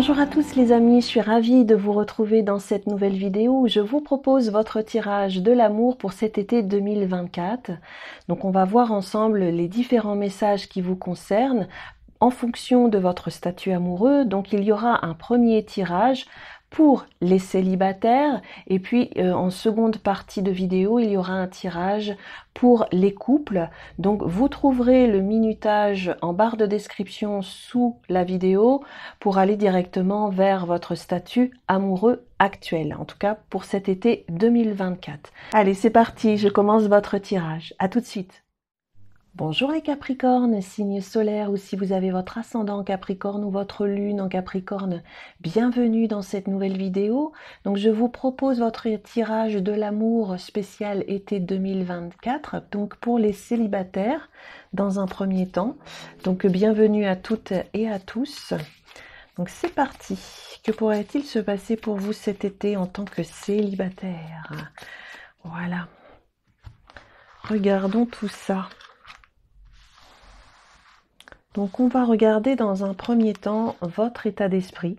Bonjour à tous les amis, je suis ravie de vous retrouver dans cette nouvelle vidéo où je vous propose votre tirage de l'amour pour cet été 2024. Donc on va voir ensemble les différents messages qui vous concernent en fonction de votre statut amoureux. Donc il y aura un premier tirage pour les célibataires. Et puis euh, en seconde partie de vidéo, il y aura un tirage pour les couples. Donc vous trouverez le minutage en barre de description sous la vidéo pour aller directement vers votre statut amoureux actuel, en tout cas pour cet été 2024. Allez, c'est parti, je commence votre tirage. À tout de suite. Bonjour les Capricornes, signe solaire ou si vous avez votre ascendant en Capricorne ou votre lune en Capricorne, bienvenue dans cette nouvelle vidéo. Donc je vous propose votre tirage de l'amour spécial été 2024, donc pour les célibataires dans un premier temps. Donc bienvenue à toutes et à tous. Donc c'est parti. Que pourrait-il se passer pour vous cet été en tant que célibataire Voilà. Regardons tout ça. Donc on va regarder dans un premier temps votre état d'esprit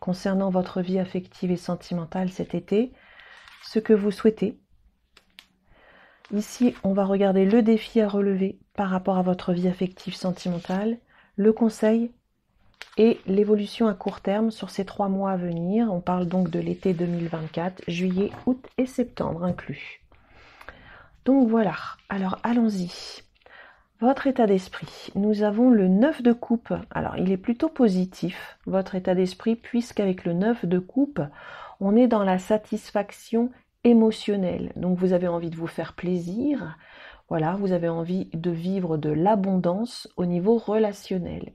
concernant votre vie affective et sentimentale cet été, ce que vous souhaitez. Ici, on va regarder le défi à relever par rapport à votre vie affective sentimentale, le conseil et l'évolution à court terme sur ces trois mois à venir. On parle donc de l'été 2024, juillet, août et septembre inclus. Donc voilà, alors allons-y. Votre état d'esprit. Nous avons le 9 de coupe. Alors, il est plutôt positif, votre état d'esprit, puisqu'avec le 9 de coupe, on est dans la satisfaction émotionnelle. Donc, vous avez envie de vous faire plaisir. Voilà, vous avez envie de vivre de l'abondance au niveau relationnel.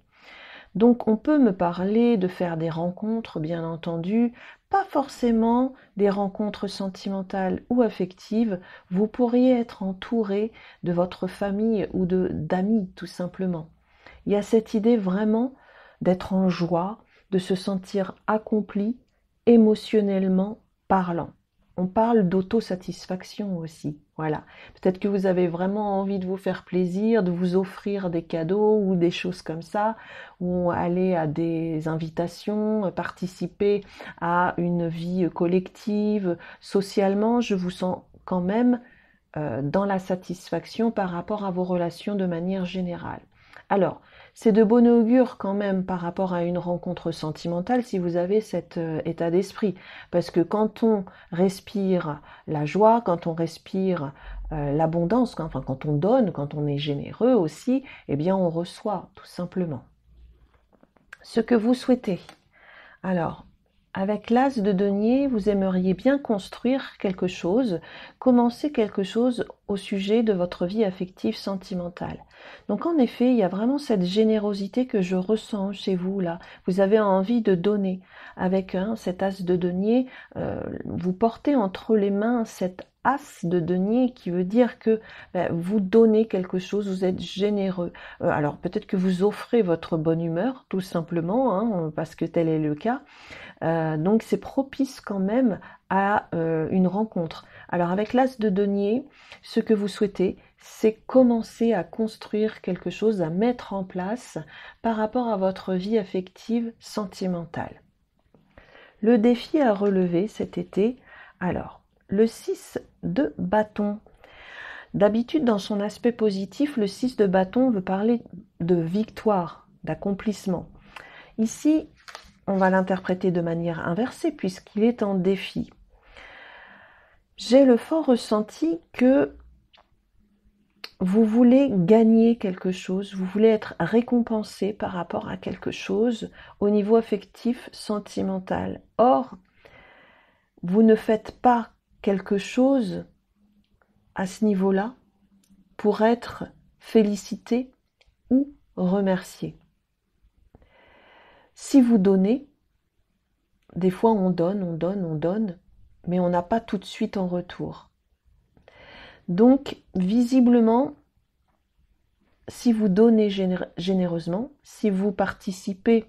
Donc on peut me parler de faire des rencontres, bien entendu, pas forcément des rencontres sentimentales ou affectives, vous pourriez être entouré de votre famille ou de d'amis tout simplement. Il y a cette idée vraiment d'être en joie, de se sentir accompli émotionnellement parlant. On parle d'autosatisfaction aussi. Voilà. Peut-être que vous avez vraiment envie de vous faire plaisir, de vous offrir des cadeaux ou des choses comme ça, ou aller à des invitations, participer à une vie collective. Socialement, je vous sens quand même euh, dans la satisfaction par rapport à vos relations de manière générale. Alors, c'est de bon augure quand même par rapport à une rencontre sentimentale si vous avez cet euh, état d'esprit. Parce que quand on respire la joie, quand on respire euh, l'abondance, enfin quand on donne, quand on est généreux aussi, eh bien on reçoit tout simplement. Ce que vous souhaitez. Alors, avec l'as de denier, vous aimeriez bien construire quelque chose, commencer quelque chose au sujet de votre vie affective sentimentale. Donc en effet, il y a vraiment cette générosité que je ressens chez vous là. Vous avez envie de donner. Avec hein, cet as de denier, euh, vous portez entre les mains cet as de denier qui veut dire que ben, vous donnez quelque chose, vous êtes généreux. Euh, alors peut-être que vous offrez votre bonne humeur tout simplement, hein, parce que tel est le cas. Euh, donc c'est propice quand même à une rencontre. Alors avec l'as de denier, ce que vous souhaitez, c'est commencer à construire quelque chose, à mettre en place par rapport à votre vie affective sentimentale. Le défi à relever cet été, alors, le 6 de bâton. D'habitude, dans son aspect positif, le 6 de bâton veut parler de victoire, d'accomplissement. Ici, on va l'interpréter de manière inversée puisqu'il est en défi. J'ai le fort ressenti que vous voulez gagner quelque chose, vous voulez être récompensé par rapport à quelque chose au niveau affectif, sentimental. Or, vous ne faites pas quelque chose à ce niveau-là pour être félicité ou remercié. Si vous donnez, des fois on donne, on donne, on donne, mais on n'a pas tout de suite en retour. Donc, visiblement, si vous donnez généreusement, si vous participez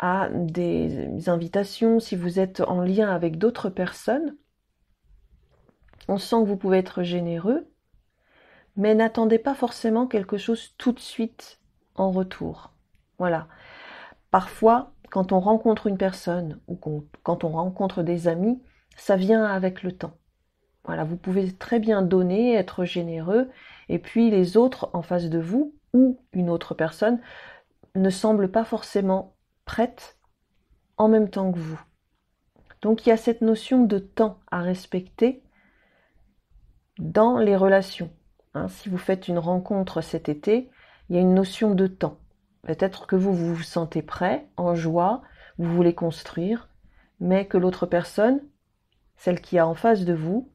à des invitations, si vous êtes en lien avec d'autres personnes, on sent que vous pouvez être généreux, mais n'attendez pas forcément quelque chose tout de suite en retour. Voilà. Parfois, quand on rencontre une personne ou quand on rencontre des amis, ça vient avec le temps. Voilà, vous pouvez très bien donner, être généreux, et puis les autres en face de vous ou une autre personne ne semblent pas forcément prêtes en même temps que vous. Donc il y a cette notion de temps à respecter dans les relations. Hein, si vous faites une rencontre cet été, il y a une notion de temps. Peut-être que vous, vous vous sentez prêt, en joie, vous voulez construire, mais que l'autre personne, celle qui a en face de vous,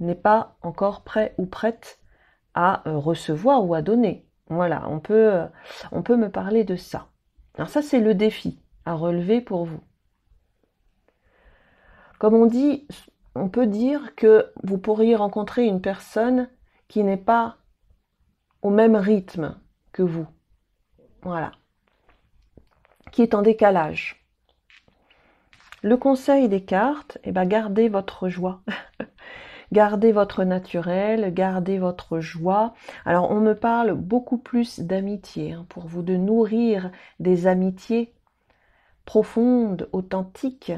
n'est pas encore prêt ou prête à euh, recevoir ou à donner. Voilà, on peut, euh, on peut me parler de ça. Alors ça, c'est le défi à relever pour vous. Comme on dit, on peut dire que vous pourriez rencontrer une personne qui n'est pas au même rythme que vous. Voilà. Qui est en décalage. Le conseil des cartes, eh ben gardez votre joie. Gardez votre naturel, gardez votre joie. Alors on me parle beaucoup plus d'amitié, hein, pour vous de nourrir des amitiés profondes, authentiques,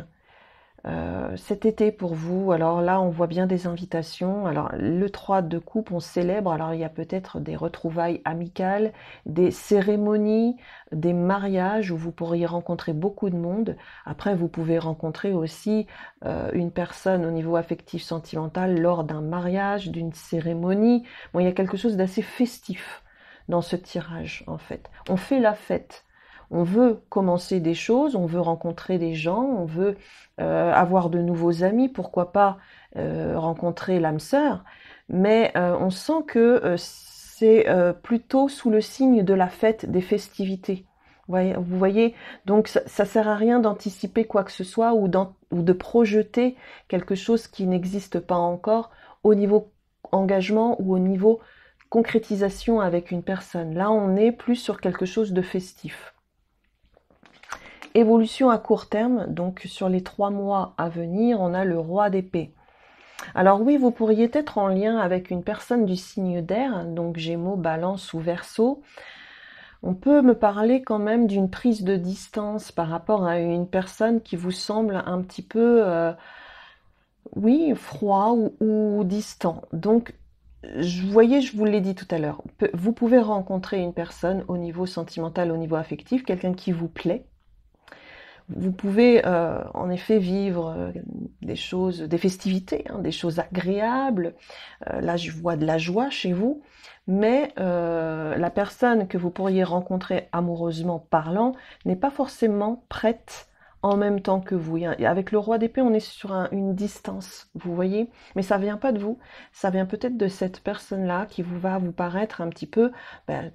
euh, cet été pour vous, alors là on voit bien des invitations. Alors le 3 de coupe, on célèbre, alors il y a peut-être des retrouvailles amicales, des cérémonies, des mariages où vous pourriez rencontrer beaucoup de monde. Après vous pouvez rencontrer aussi euh, une personne au niveau affectif sentimental lors d'un mariage, d'une cérémonie. Bon, il y a quelque chose d'assez festif dans ce tirage en fait. On fait la fête on veut commencer des choses, on veut rencontrer des gens, on veut euh, avoir de nouveaux amis, pourquoi pas euh, rencontrer l'âme sœur, mais euh, on sent que c'est plutôt sous le signe de la fête, des festivités. Vous voyez, donc ça, ne sert à rien d'anticiper quoi que ce soit ou de projeter quelque chose qui n'existe pas encore au niveau engagement ou au niveau concrétisation avec une personne. Là, on est plus sur quelque chose de festif. Évolution à court terme, donc sur les trois mois à venir, on a le roi d'épée. Alors oui, vous pourriez être en lien avec une personne du signe d'air, donc Gémeaux, Balance ou Verseau. On peut me parler quand même d'une prise de distance par rapport à une personne qui vous semble un petit peu, euh, oui, froid ou, distant. Donc, je, vous voyez, je vous l'ai dit tout à l'heure, vous pouvez rencontrer une personne au niveau sentimental, au niveau affectif, quelqu'un qui vous plaît, vous pouvez euh, en effet vivre euh, des choses, des festivités, hein, des choses agréables. Euh, là, je vois de la joie chez vous, mais la personne que vous pourriez rencontrer amoureusement parlant n'est pas forcément prête en même temps que vous. avec le roi d'épée, on est sur une distance, vous voyez, mais ça vient pas de vous, ça vient peut-être de cette personne-là qui vous va vous paraître un petit peu ben,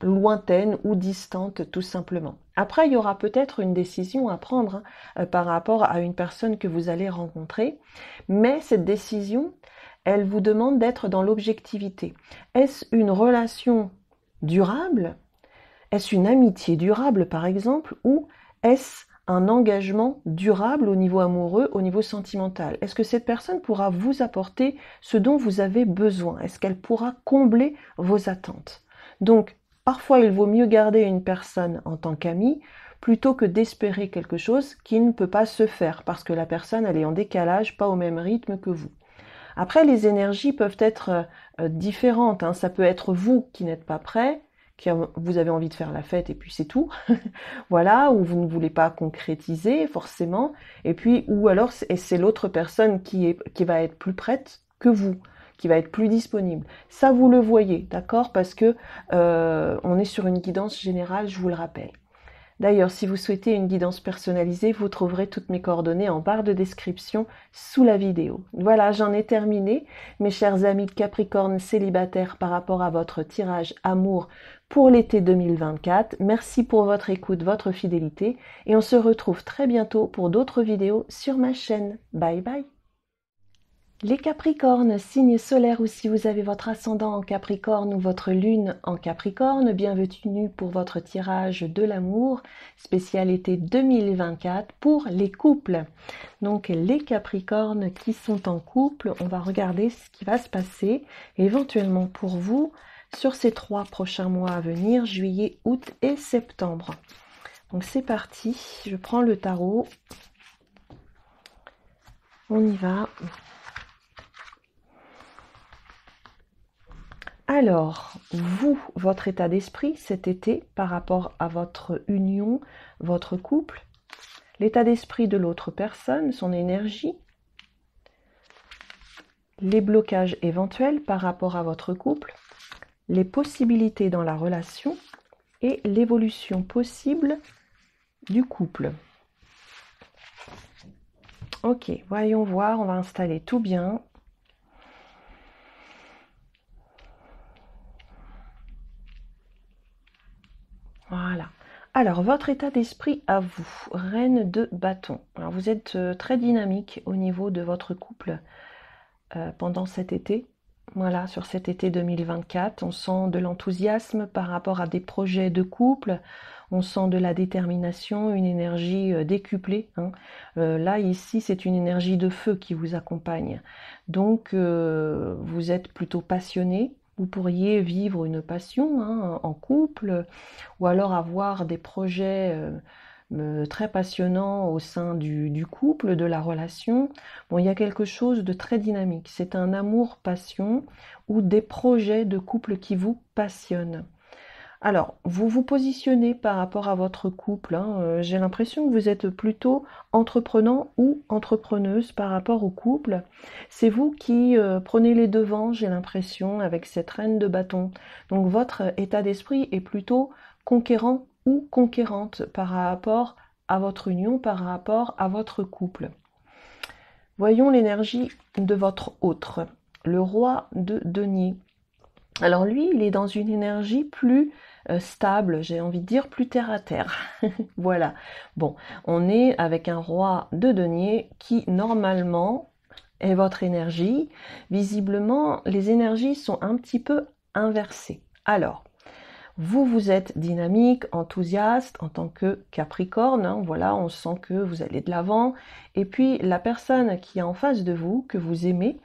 lointaine ou distante tout simplement. Après, il y aura peut-être une décision à prendre hein, euh, par rapport à une personne que vous allez rencontrer, mais cette décision, elle vous demande d'être dans l'objectivité. Est-ce une relation durable Est-ce une amitié durable, par exemple, ou est-ce un engagement durable au niveau amoureux, au niveau sentimental Est-ce que cette personne pourra vous apporter ce dont vous avez besoin Est-ce qu'elle pourra combler vos attentes Donc, Parfois, il vaut mieux garder une personne en tant qu'ami plutôt que d'espérer quelque chose qui ne peut pas se faire parce que la personne elle est en décalage, pas au même rythme que vous. Après, les énergies peuvent être euh, différentes. Hein. Ça peut être vous qui n'êtes pas prêt, qui vous avez envie de faire la fête et puis c'est tout. voilà, ou vous ne voulez pas concrétiser forcément. Et puis, ou alors c'est l'autre personne qui va être plus prête que vous qui va être plus disponible. Ça, vous le voyez, d'accord Parce que euh, on est sur une guidance générale, je vous le rappelle. D'ailleurs, si vous souhaitez une guidance personnalisée, vous trouverez toutes mes coordonnées en barre de description sous la vidéo. Voilà, j'en ai terminé. Mes chers amis de Capricorne célibataires par rapport à votre tirage amour pour l'été 2024, merci pour votre écoute, votre fidélité et on se retrouve très bientôt pour d'autres vidéos sur ma chaîne. Bye bye les Capricornes, signe solaire ou si vous avez votre ascendant en Capricorne ou votre lune en Capricorne, bienvenue pour votre tirage de l'amour, spécial été 2024 pour les couples. Donc les Capricornes qui sont en couple, on va regarder ce qui va se passer éventuellement pour vous sur ces trois prochains mois à venir, juillet, août et septembre. Donc c'est parti, je prends le tarot. On y va. Alors, vous, votre état d'esprit cet été par rapport à votre union, votre couple, l'état d'esprit de l'autre personne, son énergie, les blocages éventuels par rapport à votre couple, les possibilités dans la relation et l'évolution possible du couple. Ok, voyons voir, on va installer tout bien. Voilà. Alors, votre état d'esprit à vous, reine de bâton. Alors, vous êtes euh, très dynamique au niveau de votre couple euh, pendant cet été. Voilà, sur cet été 2024, on sent de l'enthousiasme par rapport à des projets de couple, on sent de la détermination, une énergie euh, décuplée. Hein. là, ici, c'est une énergie de feu qui vous accompagne. Donc, vous êtes plutôt passionné, vous pourriez vivre une passion hein, en couple ou alors avoir des projets euh, euh, très passionnants au sein du, couple, de la relation. il y a quelque chose de très dynamique. C'est un amour-passion ou des projets de couple qui vous passionnent. Alors, vous vous positionnez par rapport à votre couple. Hein, euh, j'ai l'impression que vous êtes plutôt entreprenant ou entrepreneuse par rapport au couple. C'est vous qui euh, prenez les devants, j'ai l'impression, avec cette reine de bâton. Donc, votre état d'esprit est plutôt conquérant ou conquérante par rapport à votre union, par rapport à votre couple. Voyons l'énergie de votre autre, le roi de denier. Alors lui, il est dans une énergie plus euh, stable, j'ai envie de dire, plus terre à terre. voilà. Bon, on est avec un roi de denier qui, normalement, est votre énergie. Visiblement, les énergies sont un petit peu inversées. Alors, vous, vous êtes dynamique, enthousiaste en tant que Capricorne. Hein, voilà, on sent que vous allez de l'avant. Et puis, la personne qui est en face de vous, que vous aimez,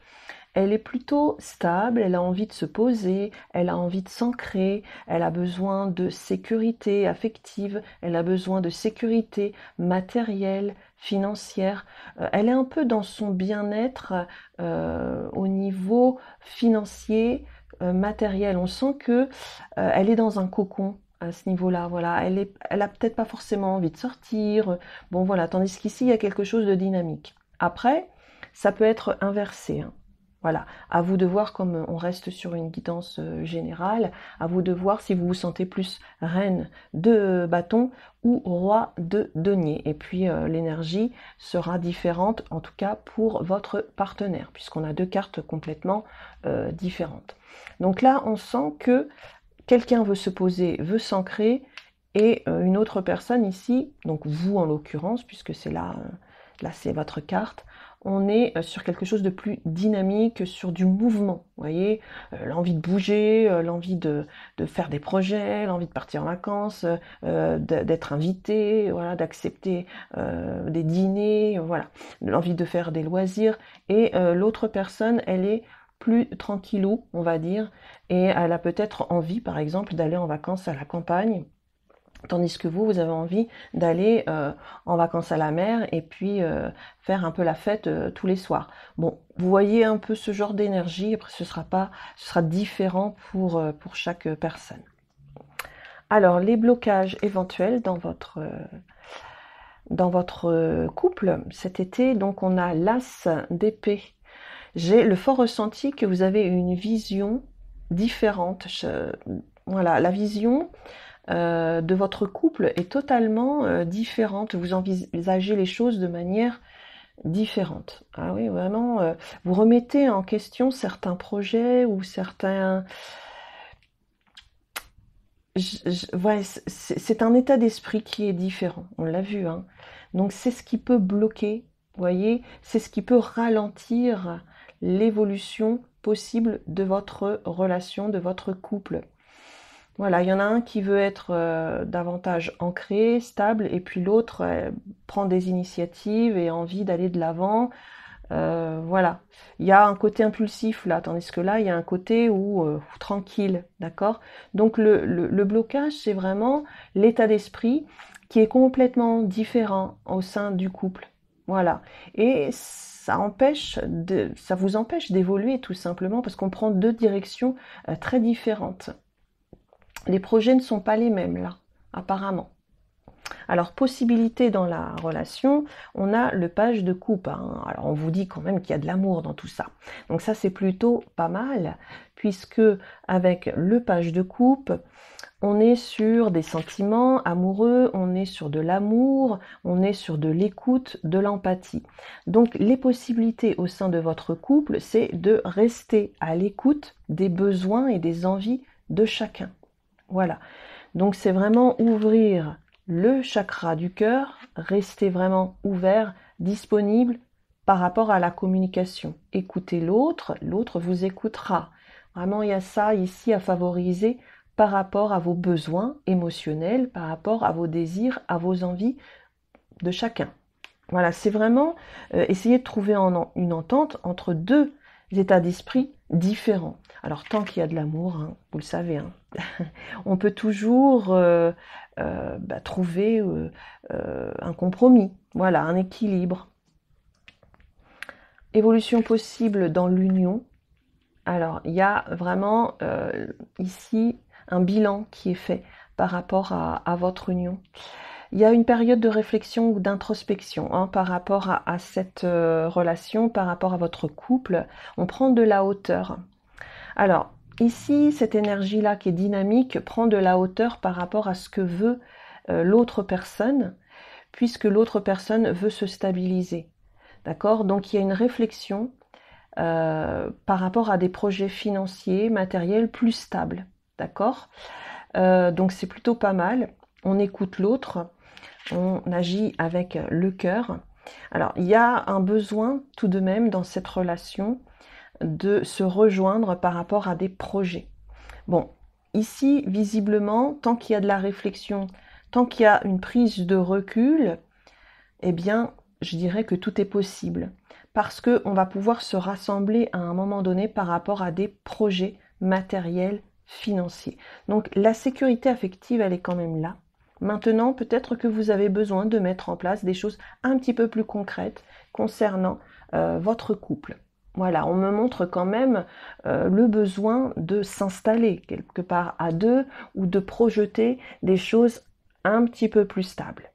elle est plutôt stable, elle a envie de se poser, elle a envie de s'ancrer, elle a besoin de sécurité affective, elle a besoin de sécurité matérielle, financière. Euh, elle est un peu dans son bien-être euh, au niveau financier, euh, matériel. On sent que elle est dans un cocon à ce niveau-là, voilà, elle, a peut-être pas forcément envie de sortir, bon voilà, tandis qu'ici il y a quelque chose de dynamique. Après, ça peut être inversé. Hein. Voilà, à vous de voir comme on reste sur une guidance euh, générale, à vous de voir si vous vous sentez plus reine de bâton ou roi de denier. Et puis euh, l'énergie sera différente, en tout cas pour votre partenaire, puisqu'on a deux cartes complètement euh, différentes. Donc là, on sent que quelqu'un veut se poser, veut s'ancrer, et une autre personne ici, donc vous en l'occurrence, puisque c'est là c'est votre carte, on est euh, sur quelque chose de plus dynamique, sur du mouvement, vous voyez, euh, l'envie de bouger, euh, l'envie de, faire des projets, l'envie de partir en vacances, d'être invité, voilà, d'accepter des dîners, voilà, l'envie de faire des loisirs. Et l'autre personne, elle est plus tranquille, on va dire, et elle a peut-être envie, par exemple, d'aller en vacances à la campagne, Tandis que vous, vous avez envie d'aller euh, en vacances à la mer et puis euh, faire un peu la fête euh, tous les soirs. Bon, vous voyez un peu ce genre d'énergie, après ce sera pas ce sera différent pour, pour chaque personne. Alors, les blocages éventuels dans votre, dans votre couple cet été, donc on a l'as d'épée. J'ai le fort ressenti que vous avez une vision différente. voilà, la vision euh, de votre couple est totalement euh, différente. Vous envisagez les choses de manière différente. Ah oui, vraiment, euh, vous remettez en question certains projets ou certains... c'est un état d'esprit qui est différent, on l'a vu. Hein. Donc c'est ce qui peut bloquer, voyez, c'est ce qui peut ralentir l'évolution possible de votre relation, de votre couple. Voilà, il y en a un qui veut être euh, davantage ancré, stable, et puis l'autre euh, prend des initiatives et envie d'aller de l'avant. Euh, voilà, il y a un côté impulsif là, tandis que là, il y a un côté où tranquille, d'accord Donc le, blocage, c'est vraiment l'état d'esprit qui est complètement différent au sein du couple. Voilà. Et ça empêche ça vous empêche d'évoluer tout simplement parce qu'on prend deux directions très différentes les projets ne sont pas les mêmes là, apparemment. Alors, possibilité dans la relation, on a le page de coupe. Hein. Alors, on vous dit quand même qu'il y a de l'amour dans tout ça. Donc, ça, c'est plutôt pas mal, puisque avec le page de coupe, on est sur des sentiments amoureux, on est sur de l'amour, on est sur de l'écoute, de l'empathie. Donc les possibilités au sein de votre couple, c'est de rester à l'écoute des besoins et des envies de chacun. Voilà. Donc c'est vraiment ouvrir le chakra du cœur, rester vraiment ouvert, disponible par rapport à la communication. Écoutez l'autre, l'autre vous écoutera. Vraiment, il y a ça ici à favoriser par rapport à vos besoins émotionnels, par rapport à vos désirs, à vos envies de chacun. Voilà, c'est vraiment euh, essayer de trouver une entente entre deux états d'esprit différent. Alors tant qu'il y a de l'amour, hein, vous le savez, hein, on peut toujours euh, euh, bah, trouver euh, un compromis, voilà, un équilibre. Évolution possible dans l'union. Alors il y a vraiment ici un bilan qui est fait par rapport à votre union. Il y a une période de réflexion ou d'introspection hein, par rapport à, cette euh, relation, par rapport à votre couple. On prend de la hauteur. Alors, ici, cette énergie-là qui est dynamique prend de la hauteur par rapport à ce que veut euh, l'autre personne, puisque l'autre personne veut se stabiliser. D'accord Donc, il y a une réflexion euh, par rapport à des projets financiers, matériels plus stables. D'accord Donc, c'est plutôt pas mal on écoute l'autre on agit avec le cœur. Alors, il y a un besoin tout de même dans cette relation de se rejoindre par rapport à des projets. Bon, ici, visiblement, tant qu'il y a de la réflexion, tant qu'il y a une prise de recul, eh bien, je dirais que tout est possible. Parce qu'on va pouvoir se rassembler à un moment donné par rapport à des projets matériels, financiers. Donc la sécurité affective, elle est quand même là. Maintenant, peut-être que vous avez besoin de mettre en place des choses un petit peu plus concrètes concernant euh, votre couple. Voilà, on me montre quand même euh, le besoin de s'installer quelque part à deux ou de projeter des choses un petit peu plus stables.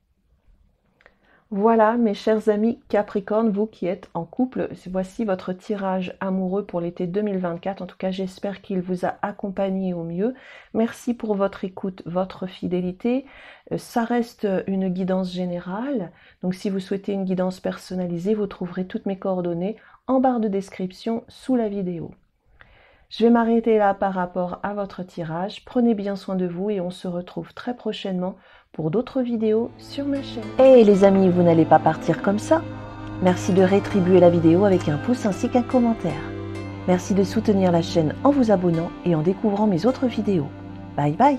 Voilà, mes chers amis Capricorne, vous qui êtes en couple, voici votre tirage amoureux pour l'été 2024. En tout cas, j'espère qu'il vous a accompagné au mieux. Merci pour votre écoute, votre fidélité. Euh, ça reste une guidance générale. Donc, si vous souhaitez une guidance personnalisée, vous trouverez toutes mes coordonnées en barre de description sous la vidéo. Je vais m'arrêter là par rapport à votre tirage. Prenez bien soin de vous et on se retrouve très prochainement pour d'autres vidéos sur ma chaîne. Et eh, les amis, vous n'allez pas partir comme ça Merci de rétribuer la vidéo avec un pouce ainsi qu'un commentaire. Merci de soutenir la chaîne en vous abonnant et en découvrant mes autres vidéos. Bye bye